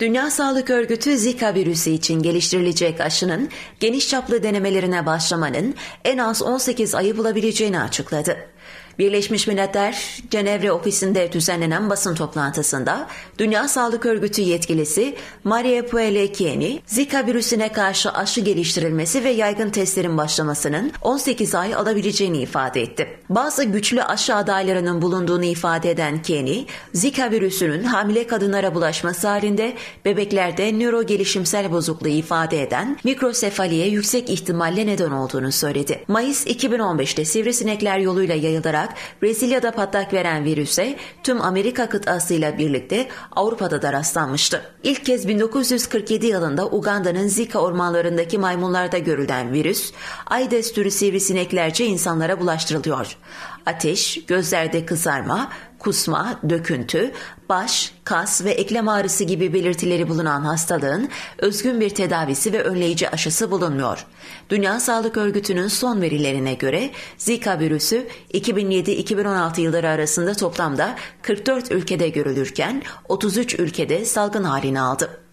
Dünya Sağlık Örgütü Zika virüsü için geliştirilecek aşının geniş çaplı denemelerine başlamanın en az 18 ayı bulabileceğini açıkladı. Birleşmiş Milletler Cenevre ofisinde düzenlenen basın toplantısında Dünya Sağlık Örgütü yetkilisi Maria Puelekieni, Zika virüsüne karşı aşı geliştirilmesi ve yaygın testlerin başlamasının 18 ay alabileceğini ifade etti. Bazı güçlü aşı adaylarının bulunduğunu ifade eden Kenny Zika virüsünün hamile kadınlara bulaşması halinde bebeklerde nöro gelişimsel bozukluğu ifade eden mikrosefaliye yüksek ihtimalle neden olduğunu söyledi. Mayıs 2015'te sivrisinekler yoluyla yayılarak olarak Brezilya'da patlak veren virüse tüm Amerika kıtasıyla birlikte Avrupa'da da rastlanmıştı. İlk kez 1947 yılında Uganda'nın Zika ormanlarındaki maymunlarda görülen virüs, Aedes türü sivrisineklerce insanlara bulaştırılıyor. Ateş, gözlerde kızarma, kusma, döküntü, baş, kas ve eklem ağrısı gibi belirtileri bulunan hastalığın özgün bir tedavisi ve önleyici aşısı bulunmuyor. Dünya Sağlık Örgütü'nün son verilerine göre Zika virüsü 2007-2016 yılları arasında toplamda 44 ülkede görülürken 33 ülkede salgın halini aldı.